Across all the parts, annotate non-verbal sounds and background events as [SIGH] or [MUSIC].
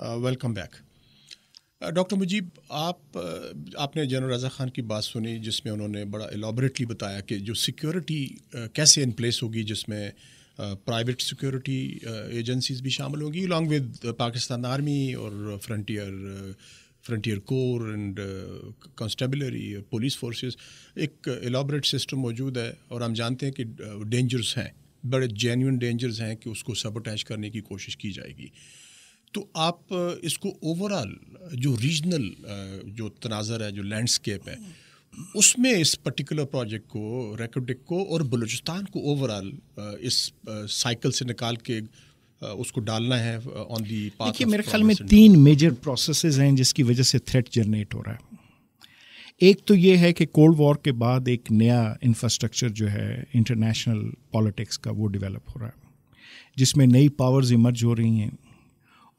Welcome back doctor Mujib आप uh, आपने general रज़ा ख़ान की बात सुनी जिसमें उन्होंने बड़ा एलाबरेटली बताया कि जो सिक्योरिटी uh, कैसे इन प्लेस होगी जिसमें प्राइवेट सिक्योरिटी एजेंसीज भी शामिल होंगी अलॉन्ग विद पाकिस्तान आर्मी और frontier frontier corps and constabulary police forces एक एलाबरेट सिस्टम मौजूद है और हम जानते हैं कि डेंजर्स uh, हैं बड़े जेन्यून डेंजर्स हैं कि उसको सबोटैच करने की कोशिश की जाएगी uh, तो आप इसको ओवरऑल जो रीजनल जो तनाज़र है जो लैंडस्केप है उसमें इस पर्टिकुलर प्रोजेक्ट को रेकोडिक को और बलूचिस्तान को ओवरऑल इस साइकिल से निकाल के उसको डालना है ऑन दी देखिए मेरे ख्याल में तीन मेजर प्रोसेसेस हैं जिसकी वजह से थ्रेट जनरेट हो रहा है एक तो ये है कि कोल्ड वॉर के बाद एक नया इंफ्रास्ट्रक्चर जो है इंटरनेशनल पॉलिटिक्स का वो डेवलप हो रहा है जिसमें नई पावर्स इमर्ज हो रही हैं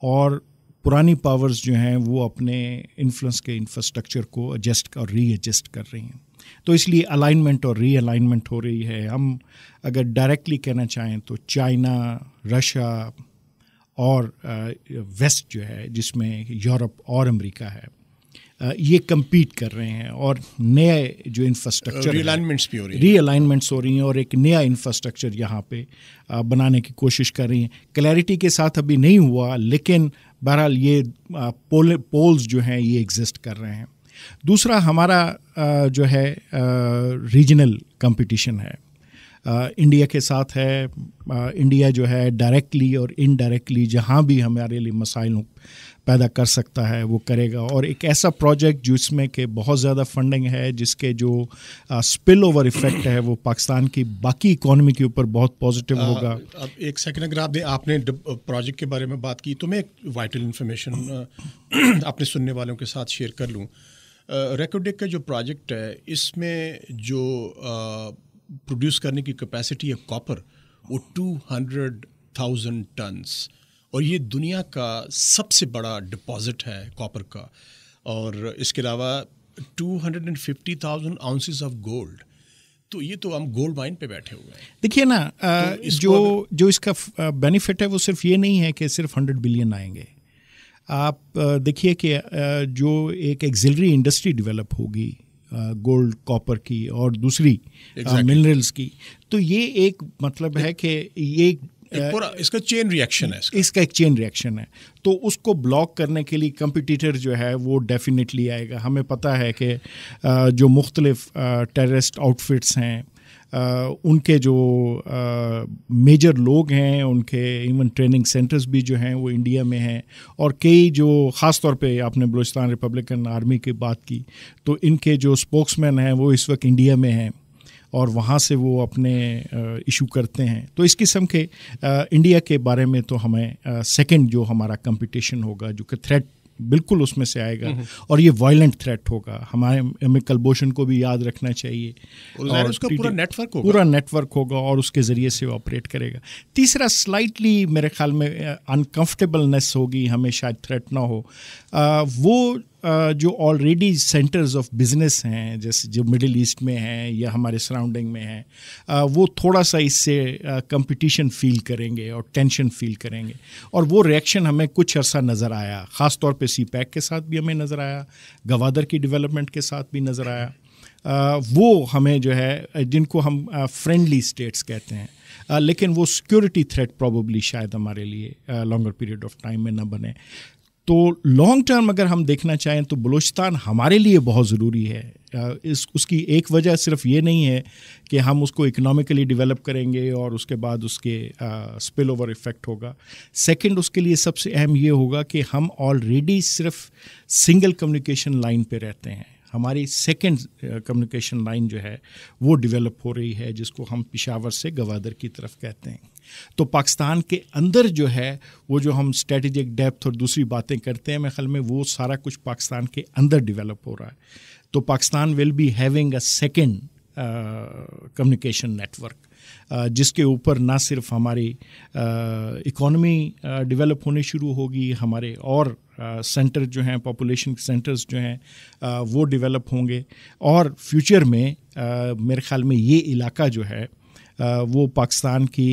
और पुरानी पावर्स जो हैं वो अपने इन्फ्लुएंस के इंफ्रास्ट्रक्चर को एडजस्ट और री एडजस्ट कर रही हैं तो इसलिए अलाइनमेंट और री अलाइनमेंट हो रही है हम अगर डायरेक्टली कहना चाहें तो चाइना रशिया और वेस्ट uh, जो है जिसमें यूरोप और अमेरिका है ये कम्पीट कर रहे हैं और नए जो इंफ्रास्ट्रक्चर रीअलाइनमेंट्स भी हो रही है रीअलाइनमेंट्स हो रही हैं और एक नया इंफ्रास्ट्रक्चर यहाँ पे बनाने की कोशिश कर रही हैं क्लैरिटी के साथ अभी नहीं हुआ लेकिन बहरहाल ये पोल पोल्स जो हैं ये एग्जिस्ट कर रहे हैं दूसरा हमारा जो है रीजनल कंपटीशन है इंडिया के साथ है इंडिया जो है डायरेक्टली और इनडायरेक्टली जहाँ भी हमारे लिए मसाइल पैदा कर सकता है वो करेगा और एक ऐसा प्रोजेक्ट जिसमें कि बहुत ज़्यादा फंडिंग है जिसके जो स्पिल ओवर इफेक्ट है वो पाकिस्तान की बाकी इकोनॉमी के ऊपर बहुत पॉजिटिव होगा अब एक सेकंड अगर आपने आपने प्रोजेक्ट के बारे में बात की तो मैं एक वाइटल इन्फॉर्मेशन [CLEARS THROAT] अपने सुनने वालों के साथ शेयर कर लूँ रेकोडेक का जो प्रोजेक्ट है इसमें जो आ, प्रोड्यूस करने की कैपेसिटी है कॉपर वो टू हंड्रेड थाउजेंड टन्स और ये दुनिया का सबसे बड़ा डिपॉजिट है कॉपर का और इसके अलावा two hundred and fifty thousand ounces of gold तो ये तो हम गोल्ड माइन पे बैठे हुए हैं देखिए ना आ, तो जो जो इसका बेनिफिट है वो सिर्फ ये नहीं है कि सिर्फ हंड्रेड बिलियन आएंगे आप देखिए कि जो एक एक्जिलरी इंडस्ट्री डेवलप होगी गोल्ड कॉपर की और दूसरी मिनरल्स exactly. की तो ये एक मतलब है कि ये एक इसका चेन रिएक्शन है इसका।, इसका एक चेन रिएक्शन है तो उसको ब्लॉक करने के लिए कंपिटिटर जो है वो डेफिनेटली आएगा हमें पता है कि जो मुख्तलिफ टेररिस्ट आउटफिट्स हैं उनके जो मेजर लोग हैं उनके इवन ट्रेनिंग सेंटर्स भी जो हैं वो इंडिया में हैं और कई जो ख़ास तौर पे आपने बलूचिस्तान रिपब्लिकन आर्मी की बात की तो इनके जो स्पोक्समैन हैं वो इस वक्त इंडिया में हैं और वहाँ से वो अपने इशू करते हैं तो इस किस्म के इंडिया के बारे में तो हमें सेकंड जो हमारा कंपटीशन होगा जो कि थ्रेट बिल्कुल उसमें से आएगा हम्म। और ये वायलेंट थ्रेट होगा हमारे हमें कलभूषण को भी याद रखना चाहिए और उसका पूरा नेटवर्क होगा पूरा नेटवर्क होगा और उसके ज़रिए से वो ऑपरेट करेगा तीसरा स्लाइटली मेरे ख्याल में अनकम्फर्टेबलनेस होगी हमें शायद थ्रेट ना हो आ, वो जो ऑलरेडी सेंटर्स ऑफ बिजनेस हैं जैसे जो मिडिल ईस्ट में हैं या हमारे सराउंडिंग में हैं वो थोड़ा सा इससे कंपटीशन फील करेंगे और टेंशन फील करेंगे और वो रिएक्शन हमें कुछ अर्सा नज़र आया ख़ास तौर पे सी पैक के साथ भी हमें नज़र आया गवादर की डेवलपमेंट के साथ भी नज़र आया वो हमें जो है जिनको हम फ्रेंडली स्टेट्स कहते हैं लेकिन वो सिक्योरिटी थ्रेट प्रॉब्ली शायद हमारे लिए लॉन्गर पीरियड ऑफ टाइम में ना बने तो लॉन्ग टर्म अगर हम देखना चाहें तो बलूचिस्तान हमारे लिए बहुत ज़रूरी है इस उसकी एक वजह सिर्फ ये नहीं है कि हम उसको इकोनॉमिकली डेवलप करेंगे और उसके बाद उसके स्पिल ओवर इफ़ेक्ट होगा सेकंड उसके लिए सबसे अहम ये होगा कि हम ऑलरेडी सिर्फ सिंगल कम्युनिकेशन लाइन पे रहते हैं हमारी सेकंड कम्युनिकेशन लाइन जो है वो डेवलप हो रही है जिसको हम पिशावर से गवादर की तरफ कहते हैं तो पाकिस्तान के अंदर जो है वो जो हम स्ट्रेटजिक डेप्थ और दूसरी बातें करते हैं मेरे ख्याल में वो सारा कुछ पाकिस्तान के अंदर डेवलप हो रहा है तो Pakistan will be having a second communication network जिसके ऊपर ना सिर्फ हमारी इकोनॉमी uh, डेवलप uh, होने शुरू होगी हमारे और सेंटर uh, जो हैं पॉपुलेशन सेंटर्स जो हैं वो डेवलप होंगे और फ्यूचर में मेरे ख्याल में ये इलाका जो है वो पाकिस्तान की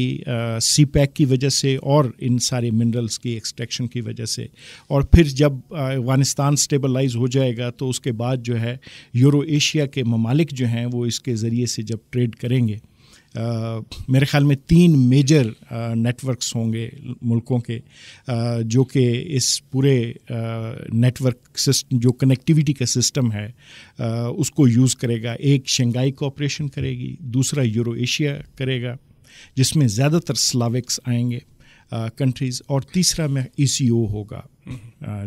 सी पैक की वजह से और इन सारे मिनरल्स की एक्सट्रैक्शन की वजह से और फिर जब अफगानिस्तान स्टेबलाइज हो जाएगा तो उसके बाद जो है यूरो एशिया के ममालिक जो हैं वो इसके ज़रिए से जब ट्रेड करेंगे मेरे ख्याल में तीन मेजर नेटवर्क्स होंगे मुल्कों के जो कि इस पूरे नेटवर्क सिस्टम जो कनेक्टिविटी का सिस्टम है उसको यूज़ करेगा एक शंघाई कोऑपरेशन करेगी दूसरा यूरो एशिया करेगा जिसमें ज़्यादातर स्लाविक्स आएंगे कंट्रीज़ और तीसरा में ई e होगा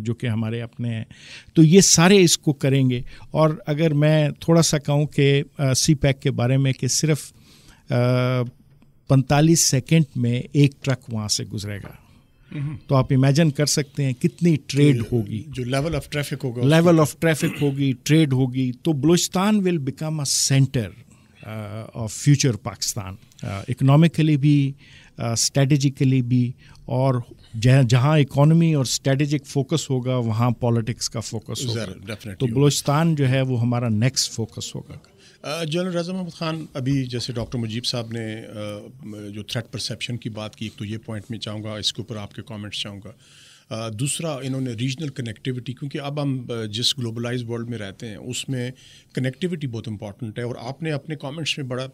जो कि हमारे अपने हैं तो ये सारे इसको करेंगे और अगर मैं थोड़ा सा कहूँ कि सी पैक के बारे में कि सिर्फ़ पैंतालीस सेकेंड में एक ट्रक वहाँ से गुजरेगा तो आप इमेजिन कर सकते हैं कितनी ट्रेड होगी जो लेवल ऑफ ट्रैफिक होगा लेवल ऑफ ट्रैफिक होगी ट्रेड होगी तो Balochistan will become a centre of future Pakistan economically uh, भी स्ट्रेटजिकली uh, भी और जहाँ इकोनॉमी और स्ट्रेटजिक फोकस होगा वहाँ पॉलिटिक्स का फोकस होगा तो बलूचिस्तान जो है वो हमारा नेक्स्ट फोकस होगा जनरल रजा महमूद ख़ान अभी जैसे डॉक्टर मुजीब साहब ने जो थ्रेट परसेप्शन की बात की एक तो ये पॉइंट में चाहूँगा इसके ऊपर आपके कमेंट्स चाहूँगा दूसरा इन्होंने रीजनल कनेक्टिविटी क्योंकि अब हम जिस ग्लोबलाइज वर्ल्ड में रहते हैं उसमें कनेक्टिविटी बहुत इंपॉर्टेंट है और आपने अपने कमेंट्स में बड़ा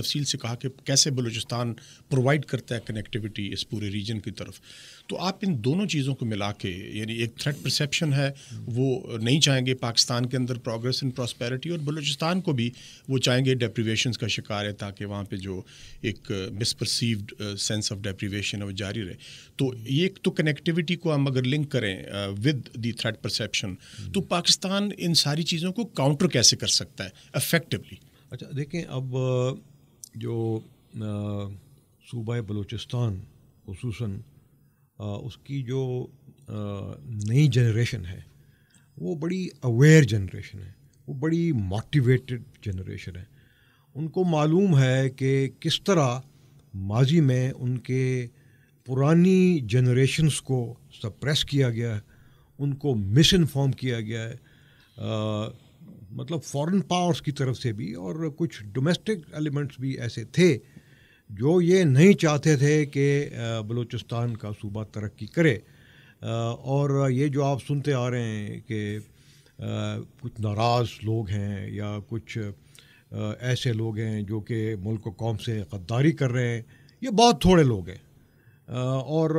तफसील से कहा कि कैसे बलूचिस्तान प्रोवाइड करता है कनेक्टिविटी इस पूरे रीजन की तरफ तो आप इन दोनों चीज़ों को मिला के यानी एक थ्रेट परसेप्शन है वो नहीं चाहेंगे पाकिस्तान के अंदर प्रोग्रेस इन प्रॉस्पेरिटी और बलूचिस्तान को भी वो चाहेंगे डेप्रीवेशन का शिकार है ताकि वहाँ पर जो एक मिसपरसीव्ड सेंस ऑफ डेप्रीवेशन है वो जारी रहे तो ये एक तो कनेक्टिविटी को हम अगर लिंक करें विद द थ्रेट परसेप्शन तो हम्म। पाकिस्तान इन सारी चीज़ों को काउंटर कैसे कर सकता है अफेक्टिवली अच्छा देखें अब uh, जो uh, सूबा बलूचिस्तान खूस uh, उसकी जो नई जनरेशन है वो बड़ी अवेयर जनरेशन है वो बड़ी मोटिवेटेड जनरेशन है उनको मालूम है कि किस तरह माजी में उनके पुरानी जनरेशन्स को सप्रेस किया गया है उनको मिस इन्फॉर्म किया गया है आ, मतलब फॉरेन पावर्स की तरफ से भी और कुछ डोमेस्टिक एलिमेंट्स भी ऐसे थे जो ये नहीं चाहते थे कि बलूचिस्तान का सूबा तरक्की करे आ, और ये जो आप सुनते आ रहे हैं कि कुछ नाराज़ लोग हैं या कुछ आ, ऐसे लोग हैं जो कि मुल्क कौम से गद्दारी कर रहे हैं ये बहुत थोड़े लोग हैं और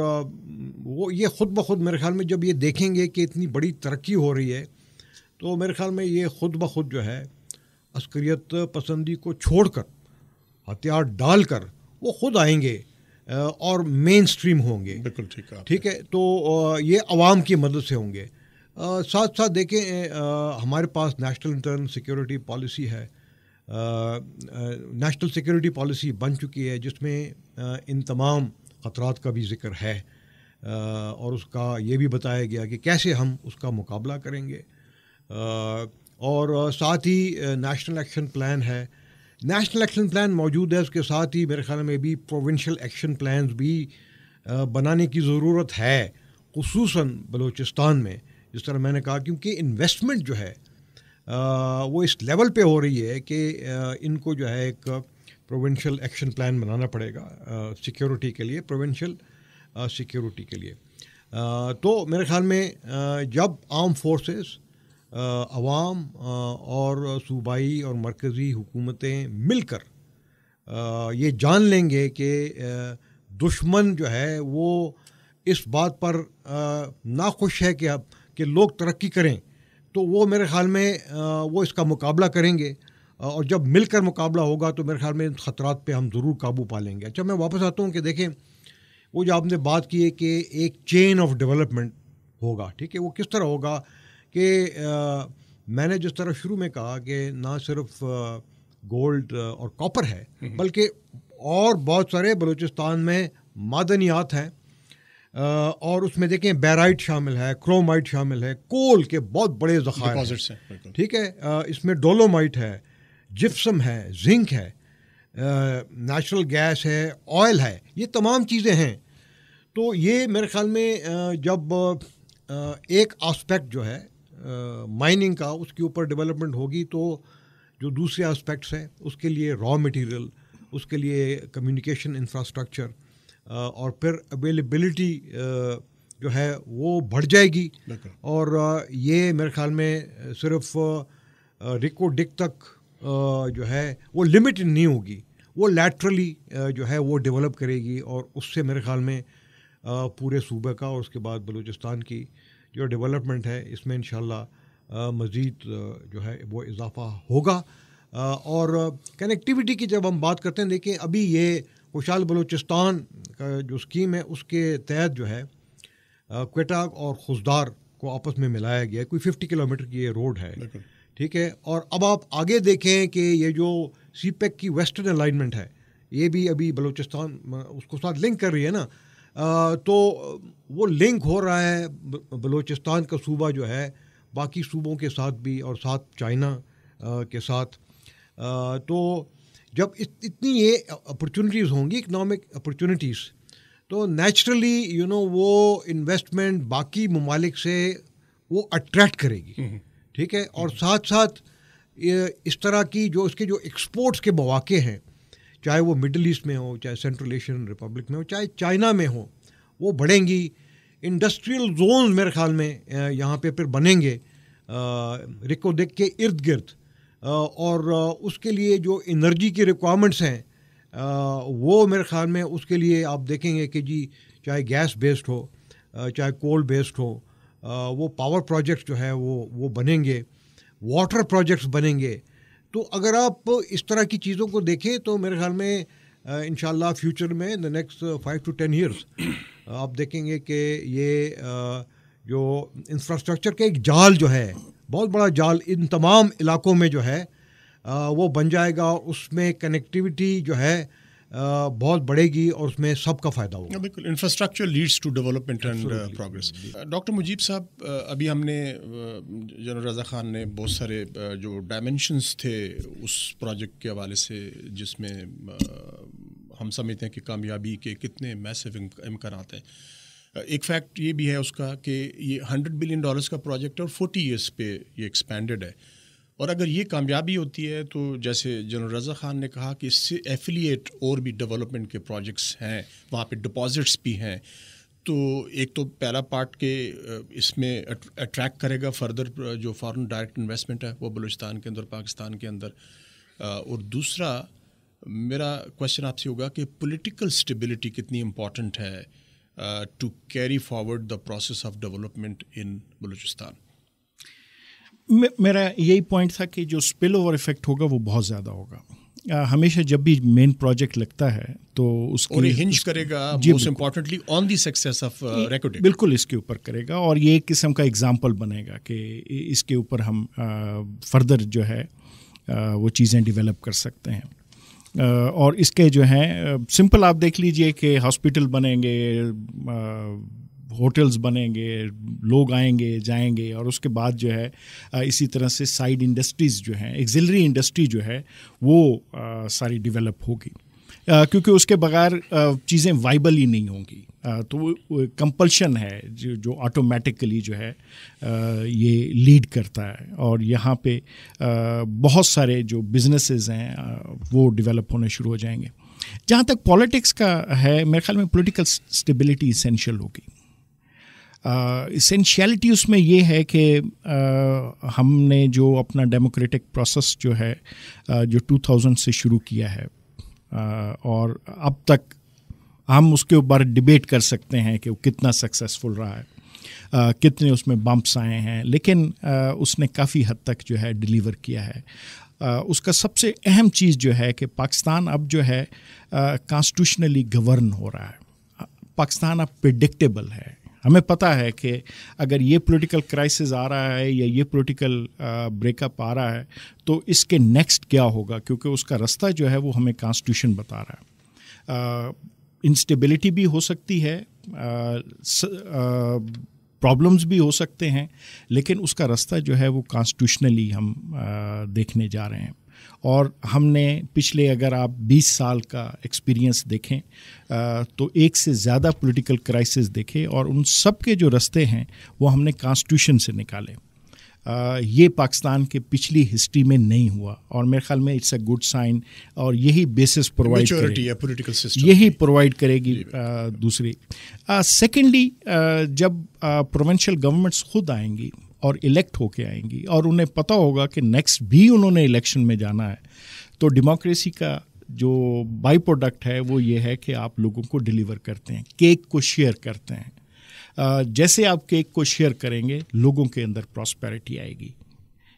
वो ये ख़ुद ब खुद मेरे ख्याल में जब ये देखेंगे कि इतनी बड़ी तरक्की हो रही है तो मेरे ख्याल में ये ख़ुद ब खुद जो है अस्करियत पसंदी को छोड़कर हथियार डालकर वो खुद आएंगे और मेन स्ट्रीम होंगे बिल्कुल ठीक है ठीक है तो ये आवाम की मदद से होंगे साथ साथ देखें हमारे पास नेशनल इंटरनल सिक्योरिटी पॉलिसी है नेशनल सिक्योरिटी पॉलिसी बन चुकी है जिसमें इन तमाम ख़तरात का भी जिक्र है और उसका ये भी बताया गया कि कैसे हम उसका मुकाबला करेंगे और साथ ही नेशनल एक्शन प्लान है नेशनल एक्शन प्लान मौजूद है उसके साथ ही मेरे ख्याल में भी प्रोविंशियल एक्शन प्लान भी बनाने की ज़रूरत है खसूस बलूचिस्तान में जिस तरह मैंने कहा क्योंकि इन्वेस्टमेंट जो है वो इस लेवल पे हो रही है कि इनको जो है एक प्रोविंशियल एक्शन प्लान बनाना पड़ेगा सिक्योरिटी के लिए प्रोविंशियल सिक्योरिटी के लिए तो मेरे ख्याल में जब आर्म फोर्सेस आवाम और सूबाई और मरकज़ी हुकूमतें मिलकर ये जान लेंगे कि दुश्मन जो है वो इस बात पर नाखुश है कि अब कि लोग तरक्की करें तो वो मेरे ख्याल में वो इसका मुकाबला करेंगे और जब मिलकर मुकाबला होगा तो मेरे ख्याल में इन पे पर हम ज़रूर काबू पा लेंगे अच्छा मैं वापस आता हूँ कि देखें वो जो आपने बात की है कि एक चेन ऑफ डेवलपमेंट होगा ठीक है वो किस तरह होगा कि मैंने जिस तरह शुरू में कहा कि ना सिर्फ गोल्ड और कॉपर है हम्म। बल्कि और बहुत सारे बलूचिस्तान में मादनियात हैं और उसमें देखें बैराइट शामिल है क्रोमाइट शामिल है कोल के बहुत बड़े जखायर हैं ठीक है इसमें डोलोमाइट है जिप्सम है जिंक है नेचुरल गैस है ऑयल है ये तमाम चीज़ें हैं तो ये मेरे ख्याल में जब एक आस्पेक्ट जो है माइनिंग का उसके ऊपर डेवलपमेंट होगी तो जो दूसरे आस्पेक्ट्स हैं उसके लिए रॉ मटेरियल उसके लिए कम्युनिकेशन इंफ्रास्ट्रक्चर और फिर अवेलेबिलिटी जो है वो बढ़ जाएगी और ये मेरे ख्याल में सिर्फ रिको डिक तक जो है वो लिमिट नहीं होगी वो लेटरली जो है वो डेवलप करेगी और उससे मेरे ख्याल में पूरे सूबे का और उसके बाद बलूचिस्तान की जो डेवलपमेंट है इसमें इन मज़ीद जो है वो इजाफा होगा और कनेक्टिविटी की जब हम बात करते हैं देखिए अभी ये खुशहाल बलूचिस्तान का जो स्कीम है उसके तहत जो है क्वेटा और खुशदार को आपस में मिलाया गया है कोई फिफ्टी किलोमीटर की ये रोड है ठीक है और अब आप आगे देखें कि ये जो सी e की वेस्टर्न अलाइनमेंट है ये भी अभी बलूचिस्तान उसको साथ लिंक कर रही है ना आ, तो वो लिंक हो रहा है बलूचिस्तान का सूबा जो है बाकी सूबों के साथ भी और साथ चाइना के साथ आ, तो जब इत, इतनी ये अपॉर्चुनिटीज़ होंगी इकनॉमिक अपॉर्चुनिटीज़ तो नेचुरली यू नो वो इन्वेस्टमेंट बाकी ममालिक से वो अट्रैक्ट करेगी हम्म, हम्म। ठीक है और हम्म। साथ साथ इस तरह की जो उसके जो एक्सपोर्ट्स के मौाक़े हैं चाहे वो मिडल ईस्ट में हो चाहे सेंट्रल एशियन रिपब्लिक में हो चाहे चाइना में हो वो बढ़ेंगी इंडस्ट्रियल जोन मेरे ख्याल में यहाँ पे फिर बनेंगे देख के इर्द गिर्द और उसके लिए जो इनर्जी की रिक्वायरमेंट्स हैं वो मेरे ख्याल में उसके लिए आप देखेंगे कि जी चाहे गैस बेस्ड हो चाहे कोल बेस्ड हो वो पावर प्रोजेक्ट जो है वो वो बनेंगे वाटर प्रोजेक्ट्स बनेंगे तो अगर आप इस तरह की चीज़ों को देखें तो मेरे ख्याल में इन फ्यूचर में the next five to ten years आप देखेंगे कि ये जो इंफ्रास्ट्रक्चर का एक जाल जो है बहुत बड़ा जाल इन तमाम इलाकों में जो है वो बन जाएगा उसमें कनेक्टिविटी जो है बहुत बढ़ेगी और उसमें सबका फायदा होगा हाँ, बिल्कुल infrastructure leads to development and progress doctor Mujeeb sahab अभी हमने जनरल रजा खान ने बहुत सारे जो डायमेंशंस थे उस प्रोजेक्ट के हवाले से जिसमें हम समझते हैं कि कामयाबी के कितने मैसिव इम्कान हैं एक फैक्ट ये भी है उसका कि ये हंड्रेड बिलियन डॉलर्स का प्रोजेक्ट है और फोर्टी ईयर्स पे ये एक्सपेंडेड है और अगर ये कामयाबी होती है तो जैसे जनरल रजा खान ने कहा कि इससे एफिलिएट और भी डेवलपमेंट के प्रोजेक्ट्स हैं वहाँ पे डिपॉजिट्स भी हैं तो एक तो पहला पार्ट के इसमें अट्रैक्ट करेगा फर्दर जो फॉरेन डायरेक्ट इन्वेस्टमेंट है वो बलूचिस्तान के अंदर पाकिस्तान के अंदर और दूसरा मेरा क्वेश्चन आपसे होगा कि पॉलिटिकल स्टेबिलिटी कितनी इम्पॉर्टेंट है to carry forward the process of development in Balochistan मेरा यही पॉइंट था कि जो स्पिल ओवर इफेक्ट होगा वो बहुत ज़्यादा होगा हमेशा जब भी मेन प्रोजेक्ट लगता है तो उसके हिंज करेगा most importantly on the success of recording बिल्कुल इसके ऊपर करेगा और ये एक किस्म का एग्जांपल बनेगा कि इसके ऊपर हम फर्दर जो है वो चीज़ें डेवलप कर सकते हैं और इसके जो हैं सिंपल आप देख लीजिए कि हॉस्पिटल बनेंगे होटल्स बनेंगे लोग आएंगे जाएंगे और उसके बाद जो है इसी तरह से साइड इंडस्ट्रीज़ जो हैं एक्जिलरी इंडस्ट्री जो है वो सारी डेवलप होगी क्योंकि उसके बगैर चीज़ें वाइबल ही नहीं होंगी तो कंपल्शन है जो जो ऑटोमेटिकली जो है ये लीड करता है और यहाँ पे बहुत सारे जो बिजनेसेस हैं वो डेवलप होने शुरू हो जाएंगे जहाँ तक पॉलिटिक्स का है मेरे ख्याल में पॉलिटिकल स्टेबिलिटी इसेंशियल होगी इसेंशियलिटी उसमें ये है कि हमने जो अपना डेमोक्रेटिक प्रोसेस जो है जो 2000 से शुरू किया है और अब तक हम उसके ऊपर डिबेट कर सकते हैं कि वो कितना सक्सेसफुल रहा है Uh, कितने उसमें बम्प्स आए हैं लेकिन uh, उसने काफ़ी हद तक जो है डिलीवर किया है uh, उसका सबसे अहम चीज़ जो है कि पाकिस्तान अब जो है कॉन्स्टिट्यूशनली गवर्न हो रहा है पाकिस्तान अब प्रडिक्टेबल है हमें पता है कि अगर ये पॉलिटिकल क्राइसिस आ रहा है या ये पॉलिटिकल ब्रेकअप आ रहा है तो इसके नेक्स्ट क्या होगा क्योंकि उसका रास्ता जो है वो हमें कॉन्स्टिट्यूशन बता रहा है इंस्टेबिलिटी भी हो सकती है प्रॉब्लम्स भी हो सकते हैं लेकिन उसका रास्ता जो है वो कॉन्स्टिट्यूशनली हम आ, देखने जा रहे हैं और हमने पिछले अगर आप 20 साल का एक्सपीरियंस देखें तो एक से ज़्यादा पॉलिटिकल क्राइसिस देखे और उन सब के जो रास्ते हैं वो हमने कॉन्स्टिट्यूशन से निकाले ये पाकिस्तान के पिछली हिस्ट्री में नहीं हुआ और मेरे ख्याल में इट्स अ गुड साइन और यही बेसिस प्रोवाइड पोलिटिकल सिस्टम यही प्रोवाइड करेगी दूसरी सेकेंडली जब प्रोवेंशल गवर्नमेंट्स खुद आएंगी और इलेक्ट होके आएंगी और उन्हें पता होगा कि नेक्स्ट भी उन्होंने इलेक्शन में जाना है तो डेमोक्रेसी का जो बाई प्रोडक्ट है वो ये है कि आप लोगों को डिलीवर करते हैं केक को शेयर करते हैं जैसे आप केक को शेयर करेंगे लोगों के अंदर प्रॉस्पेरिटी आएगी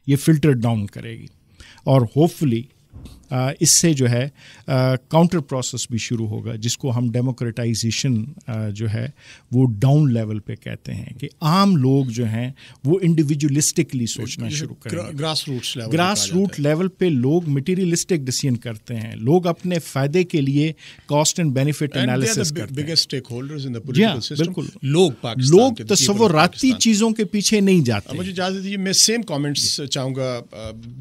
ये फिल्टर डाउन करेगी और होपफुली इससे जो है काउंटर प्रोसेस भी शुरू होगा जिसको हम डेमोक्रेटाइजेशन जो है वो डाउन लेवल पे कहते हैं कि आम लोग जो हैं वो इंडिविजुअलिस्टिकली सोचना शुरू करें grass root level grass root level पे लोग मटेरियलिस्टिक डिसीजन करते हैं लोग अपने फायदे के लिए कॉस्ट एंड बेनिफिट एनालिसिस बिल्कुल लोग लोग तस्वराती तो चीज़ों के पीछे नहीं जाते मुझे इजाजत दीजिए मैं सेम कॉमेंट्स चाहूँगा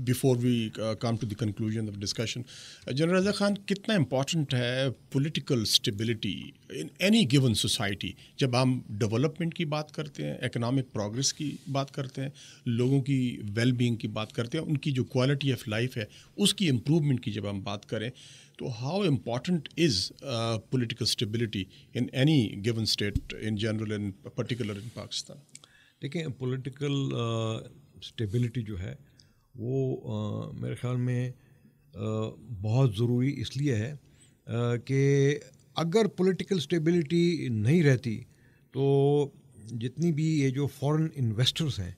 before we come to the conclusion of discussion General Raza Khan कितना इम्पॉर्टेंट है political stability in any given society जब हम डेवलपमेंट की बात करते हैं इकोनॉमिक प्रोग्रेस की बात करते हैं लोगों की वेलबींग की बात करते हैं उनकी जो क्वालिटी ऑफ लाइफ है उसकी इम्प्रूवमेंट की जब हम बात करें तो how important is political stability in any given state in general in particular in Pakistan देखिए पोलिटिकल स्टेबिलिटी uh, जो है वो uh, मेरे ख्याल में बहुत ज़रूरी इसलिए है कि अगर पॉलिटिकल स्टेबिलिटी नहीं रहती तो जितनी भी ये जो फॉरेन इन्वेस्टर्स हैं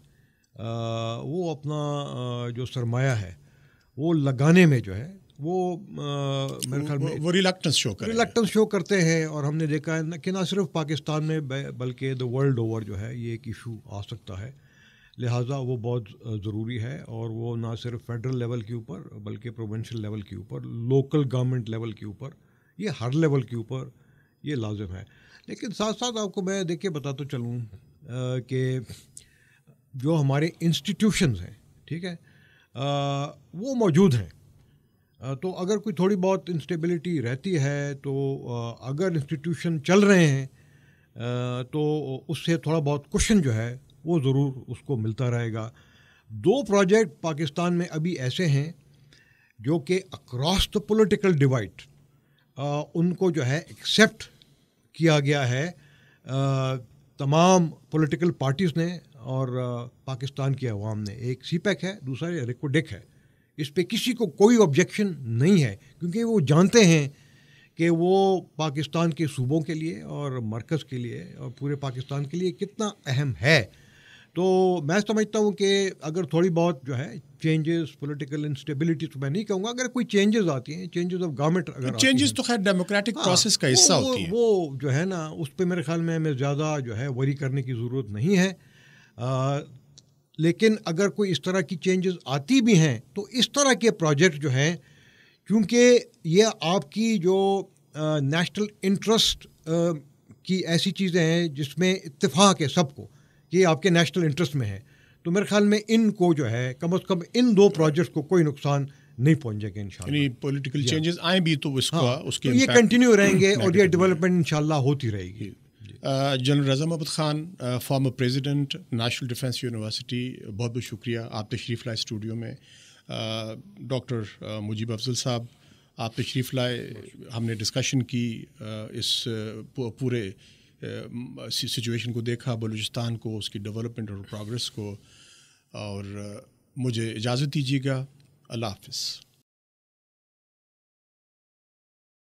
वो अपना जो सरमाया है वो लगाने में जो है वो मेरे ख्याल में वो रिलक्टेंस शो कर रिलक्टेंस शो करते हैं और हमने देखा है कि ना सिर्फ पाकिस्तान में बल्कि द वर्ल्ड ओवर जो है ये एक इशू आ सकता है लिहाजा वो बहुत ज़रूरी है और वो ना सिर्फ फेडरल लेवल के ऊपर बल्कि प्रोवेंशल लेवल के ऊपर लोकल गवर्नमेंट लेवल के ऊपर ये हर लेवल के ऊपर ये लाजम है लेकिन साथ साथ आपको मैं देखिए बता तो चलूँ कि जो हमारे इंस्टीट्यूशन हैं ठीक है आ, वो मौजूद हैं तो अगर कोई थोड़ी बहुत इंस्टेबिलिटी रहती है तो अगर इंस्टीट्यूशन चल रहे हैं तो उससे थोड़ा बहुत क्वेश्चन जो है वो ज़रूर उसको मिलता रहेगा दो प्रोजेक्ट पाकिस्तान में अभी ऐसे हैं जो कि अक्रॉस द पोलिटिकल डिवाइड उनको जो है एक्सेप्ट किया गया है आ, तमाम पॉलिटिकल पार्टीज़ ने और आ, पाकिस्तान की अवाम ने एक सी पैक e है दूसरा रिकोडिक है इस पर किसी को कोई ऑब्जेक्शन नहीं है क्योंकि वो जानते हैं कि वो पाकिस्तान के सूबों के लिए और मरकज़ के लिए और पूरे पाकिस्तान के लिए कितना अहम है तो मैं समझता हूँ कि अगर थोड़ी बहुत जो है चेंजेस पॉलिटिकल इंस्टेबिलिटी तो मैं नहीं कहूँगा अगर कोई चेंजेस आती हैं चेंजेस ऑफ गवर्नमेंट अगर चेंजेस तो खैर डेमोक्रेटिक प्रोसेस हाँ, का हिस्सा होती है वो जो है ना उस पर मेरे ख्याल में हमें ज़्यादा जो है वरी करने की ज़रूरत नहीं है आ, लेकिन अगर कोई इस तरह की चेंजेस आती भी हैं तो इस तरह के प्रोजेक्ट जो हैं क्योंकि ये आपकी जो नेशनल इंटरेस्ट की ऐसी चीज़ें हैं जिसमें इतफाक़ है सबको ये आपके नेशनल इंटरेस्ट में है तो मेरे ख्याल में इनको जो है कम अज़ कम इन दो प्रोजेक्ट्स को कोई नुकसान नहीं पहुंचेगा इन पॉलिटिकल चेंजेस आए भी तो उसका हाँ, उसके तो ये कंटिन्यू रहेंगे और ये डेवलपमेंट इन होती रहेगी General Raza Ahmad Khan former president National Defence University बहुत बहुत शुक्रिया आप तशरीफ़ लाए स्टूडियो में डॉक्टर मुजीब अफजल साहब आप तशरीफ़ लाए हमने डिस्कशन की इस पूरे सिचुएशन को देखा बलूचिस्तान को उसकी डेवलपमेंट और प्रोग्रेस को और मुझे इजाज़त दीजिएगा अल्लाह हाफिज़